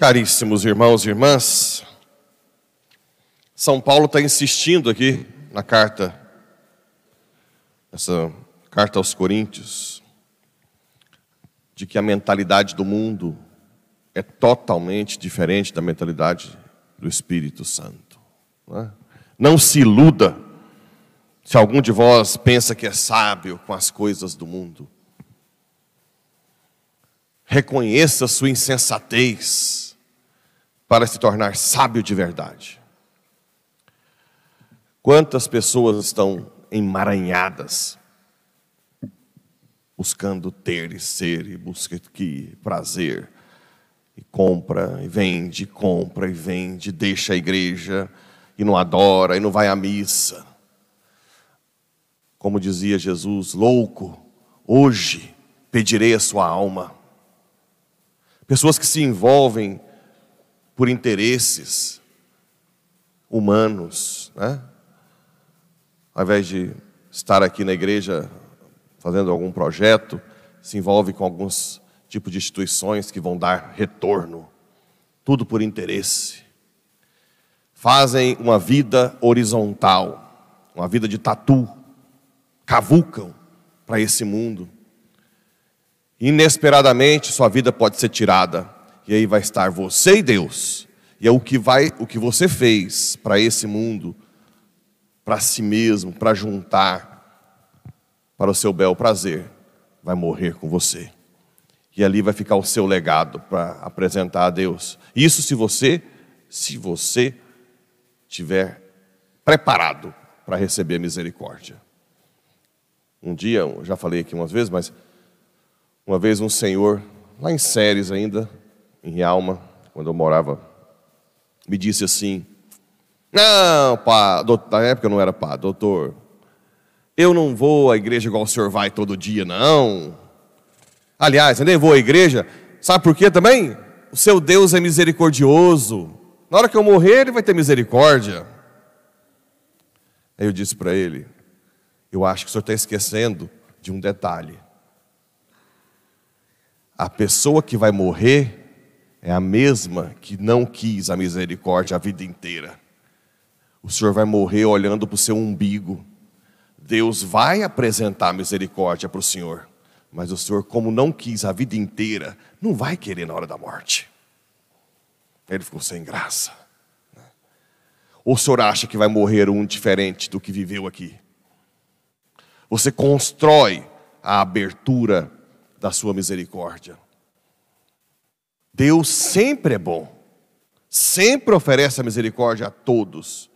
Caríssimos irmãos e irmãs, São Paulo está insistindo aqui na carta, essa carta aos Coríntios, de que a mentalidade do mundo é totalmente diferente da mentalidade do Espírito Santo. Não, é? não se iluda se algum de vós pensa que é sábio com as coisas do mundo. Reconheça a sua insensatez para se tornar sábio de verdade. Quantas pessoas estão emaranhadas, buscando ter e ser, e busca que prazer, e compra, e vende, compra e vende, deixa a igreja, e não adora, e não vai à missa. Como dizia Jesus, louco, hoje pedirei a sua alma. Pessoas que se envolvem por interesses humanos, né? Ao invés de estar aqui na igreja fazendo algum projeto, se envolve com alguns tipos de instituições que vão dar retorno, tudo por interesse. Fazem uma vida horizontal, uma vida de tatu, cavucam para esse mundo. Inesperadamente, sua vida pode ser tirada e aí vai estar você e Deus. E é o que vai, o que você fez para esse mundo, para si mesmo, para juntar para o seu bel prazer, vai morrer com você. E ali vai ficar o seu legado para apresentar a Deus. Isso se você, se você tiver preparado para receber misericórdia. Um dia, já falei aqui umas vezes, mas uma vez um senhor, lá em Séries ainda, em Alma, quando eu morava, me disse assim: Não, pá, na época eu não era pá, doutor, eu não vou à igreja igual o senhor vai todo dia, não. Aliás, eu nem vou à igreja, sabe por quê também? O seu Deus é misericordioso. Na hora que eu morrer, ele vai ter misericórdia. Aí eu disse para ele: Eu acho que o senhor está esquecendo de um detalhe. A pessoa que vai morrer é a mesma que não quis a misericórdia a vida inteira. O Senhor vai morrer olhando para o seu umbigo. Deus vai apresentar misericórdia para o Senhor, mas o Senhor, como não quis a vida inteira, não vai querer na hora da morte. Ele ficou sem graça. Ou o Senhor acha que vai morrer um diferente do que viveu aqui? Você constrói a abertura da sua misericórdia. Deus sempre é bom, sempre oferece a misericórdia a todos.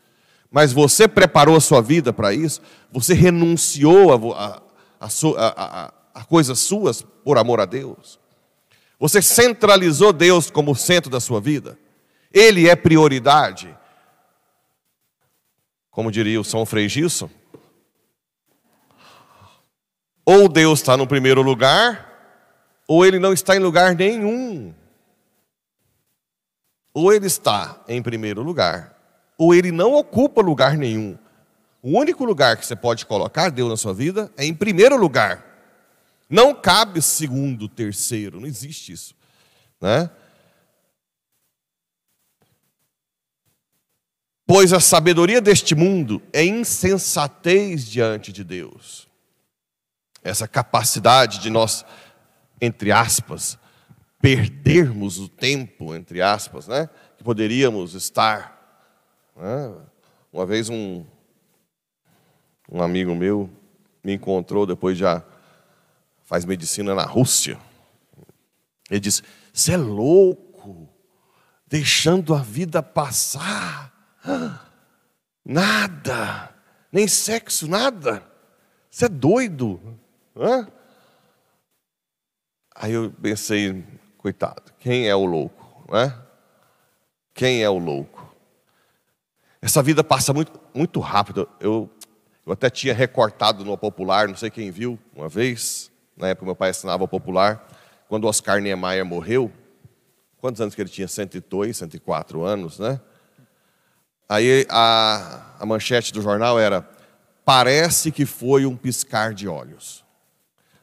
Mas você preparou a sua vida para isso? Você renunciou a, a, a, a coisas suas por amor a Deus? Você centralizou Deus como centro da sua vida? Ele é prioridade. Como diria o São Frei Gilson, ou Deus está no primeiro lugar, ou ele não está em lugar nenhum. Ou ele está em primeiro lugar, ou ele não ocupa lugar nenhum. O único lugar que você pode colocar Deus na sua vida é em primeiro lugar. Não cabe segundo, terceiro, não existe isso, né? Pois a sabedoria deste mundo é insensatez diante de Deus. Essa capacidade de nós, entre aspas, perdermos o tempo, entre aspas, né, que poderíamos estar. Né? Uma vez um, um amigo meu me encontrou, depois já faz medicina na Rússia. Ele disse: Você é louco, deixando a vida passar, nada, nem sexo, nada. Você é doido. Hã? Aí eu pensei, Coitado, quem é o louco, né? Quem é o louco? Essa vida passa muito, muito rápido. Eu, eu até tinha recortado no Popular, não sei quem viu, uma vez, na época meu pai assinava o Popular, quando Oscar Niemeyer morreu, quantos anos que ele tinha? 102, 104 anos, né? Aí a, a manchete do jornal era: parece que foi um piscar de olhos.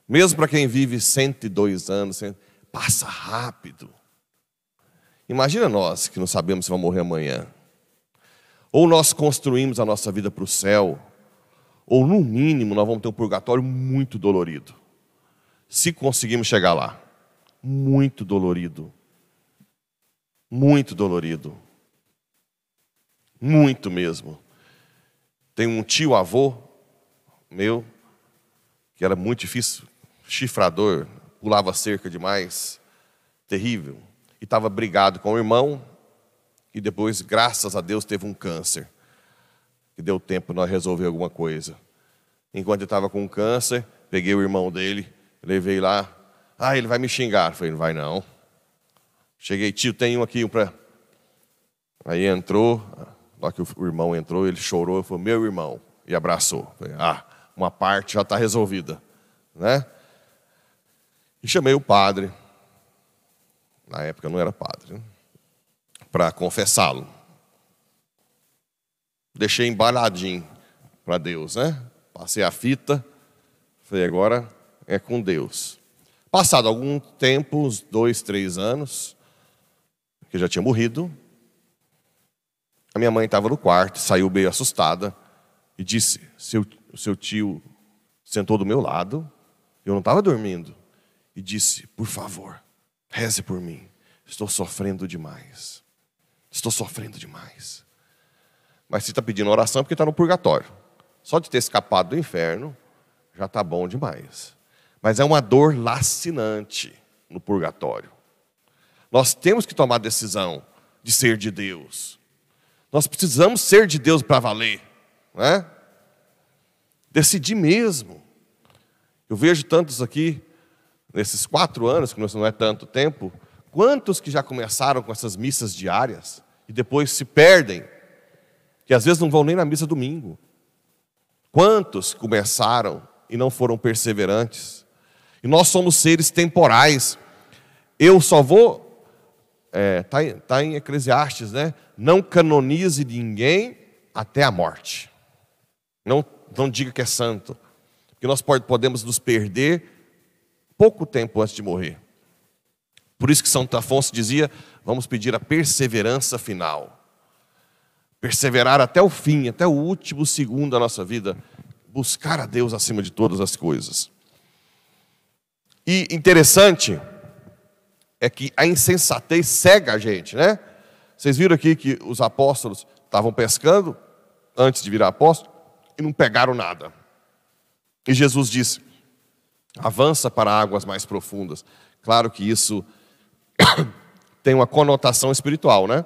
Mesmo para quem vive 102 anos, 100, passa rápido. Imagina nós que não sabemos se vamos morrer amanhã. Ou nós construímos a nossa vida para o céu, ou no mínimo nós vamos ter um purgatório muito dolorido. Se conseguirmos chegar lá, muito dolorido. Muito dolorido. Muito mesmo. Tem um tio avô meu que era muito difícil, chifrador, pulava cerca demais, terrível. E estava brigado com o irmão, e depois, graças a Deus, teve um câncer. que deu tempo nós resolver alguma coisa. Enquanto ele estava com câncer, peguei o irmão dele, levei lá. Ah, ele vai me xingar. falei, não vai não. Cheguei, tio, tem um aqui, um para. Aí entrou, lá que o irmão entrou, ele chorou, falou, meu irmão, e abraçou. falei, ah, uma parte já está resolvida, né? E chamei o padre, na época eu não era padre, né? para confessá-lo. Deixei embaladinho para Deus, né? Passei a fita, falei, agora é com Deus. Passado algum tempo, uns dois, três anos, que já tinha morrido, a minha mãe estava no quarto, saiu meio assustada e disse: seu, seu tio sentou do meu lado, eu não estava dormindo e disse: Por favor, reze por mim, estou sofrendo demais. Estou sofrendo demais. Mas você está pedindo oração porque está no purgatório. Só de ter escapado do inferno, já está bom demais. Mas é uma dor lacinante no purgatório. Nós temos que tomar a decisão de ser de Deus. Nós precisamos ser de Deus para valer. Né? Decidir mesmo. Eu vejo tantos aqui nesses quatro anos, que não é tanto tempo, quantos que já começaram com essas missas diárias e depois se perdem, que às vezes não vão nem na missa domingo? Quantos começaram e não foram perseverantes? E nós somos seres temporais. Eu só vou. Está é, tá, tá em Eclesiastes, né? Não canonize ninguém até a morte. Não, não diga que é santo. Porque nós podemos nos perder pouco tempo antes de morrer. Por isso que São Afonso dizia: vamos pedir a perseverança final. Perseverar até o fim, até o último segundo da nossa vida, buscar a Deus acima de todas as coisas. E interessante é que a insensatez cega a gente, né? Vocês viram aqui que os apóstolos estavam pescando antes de virar apóstolo e não pegaram nada. E Jesus disse: avança para águas mais profundas. Claro que isso tem uma conotação espiritual, né?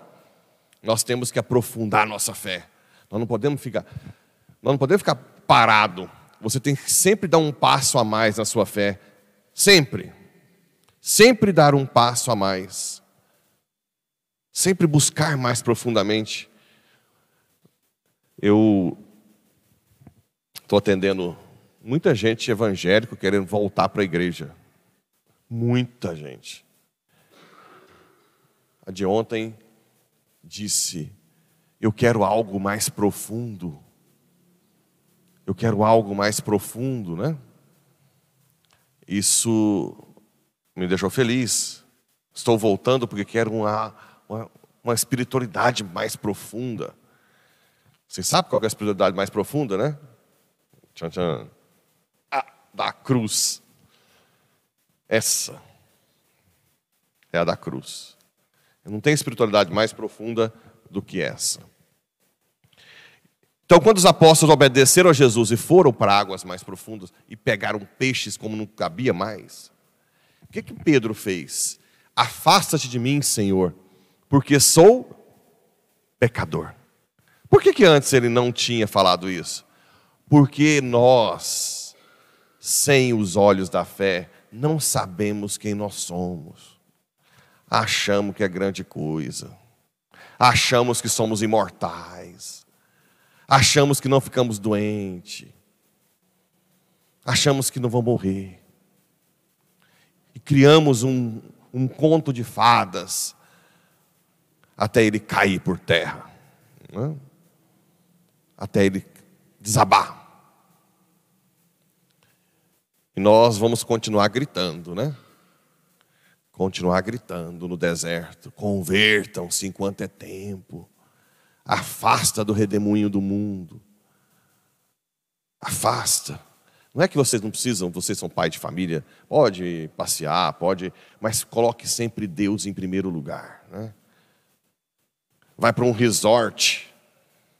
Nós temos que aprofundar nossa fé. Nós não podemos ficar, nós não podemos ficar parado. Você tem que sempre dar um passo a mais na sua fé, sempre, sempre dar um passo a mais, sempre buscar mais profundamente. Eu estou atendendo muita gente evangélica querendo voltar para a igreja. Muita gente. A de ontem disse: Eu quero algo mais profundo. Eu quero algo mais profundo, né? Isso me deixou feliz. Estou voltando porque quero uma, uma, uma espiritualidade mais profunda. Você sabe qual é a espiritualidade mais profunda, né? Tchan, tchan da cruz. Essa é a da cruz. Não tem espiritualidade mais profunda do que essa. Então, quando os apóstolos obedeceram a Jesus e foram para águas mais profundas e pegaram peixes como não cabia mais, o que, que Pedro fez? Afasta-te de mim, Senhor, porque sou pecador. Por que, que antes ele não tinha falado isso? Porque nós, sem os olhos da fé, não sabemos quem nós somos. Achamos que é grande coisa. Achamos que somos imortais. Achamos que não ficamos doentes. Achamos que não vamos morrer. E criamos um, um conto de fadas até ele cair por terra. Né? Até ele desabar. E nós vamos continuar gritando, né? Continuar gritando no deserto: convertam-se enquanto é tempo, afasta do redemoinho do mundo, afasta. Não é que vocês não precisam, vocês são pai de família, pode passear, pode, mas coloque sempre Deus em primeiro lugar. Né? Vai para um resort,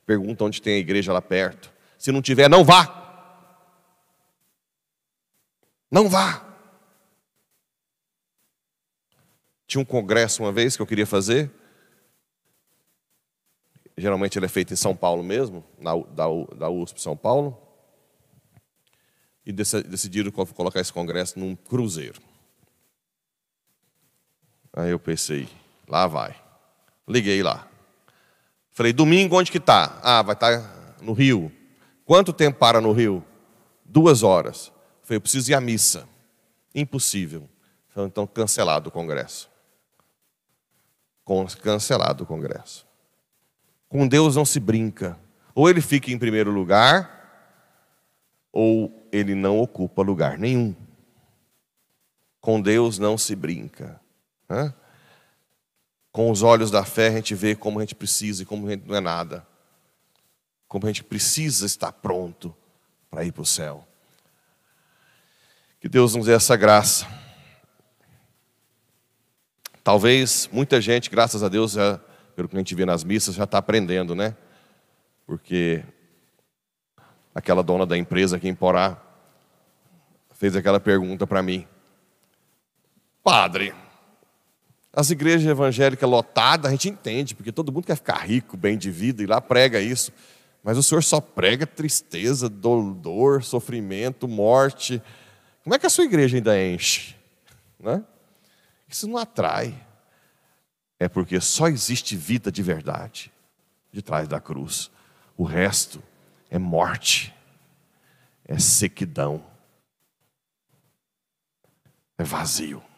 pergunta onde tem a igreja lá perto. Se não tiver, não vá. Não vá. Tinha um congresso uma vez que eu queria fazer. Geralmente ele é feito em São Paulo mesmo, na, da, da USP São Paulo. E decidiram colocar esse congresso num cruzeiro. Aí eu pensei, lá vai. Liguei lá. Falei, domingo onde que está? Ah, vai estar tá no Rio. Quanto tempo para no Rio? Duas horas. Falei, eu preciso ir à missa. Impossível. Falei, então, cancelado o congresso. Cancelado o congresso. Com Deus não se brinca. Ou ele fica em primeiro lugar, ou ele não ocupa lugar nenhum. Com Deus não se brinca. Hã? Com os olhos da fé, a gente vê como a gente precisa e como a gente não é nada. Como a gente precisa estar pronto para ir para o céu. Que Deus nos dê essa graça. Talvez muita gente, graças a Deus, já, pelo que a gente vê nas missas, já está aprendendo, né? Porque aquela dona da empresa aqui em Porá fez aquela pergunta para mim. Padre, as igrejas evangélicas lotadas, a gente entende, porque todo mundo quer ficar rico, bem de vida, e lá prega isso. Mas o senhor só prega tristeza, dor, sofrimento, morte. Como é que a sua igreja ainda enche? Né? Isso não atrai. É porque só existe vida de verdade de trás da cruz. O resto é morte, é sequidão, é vazio.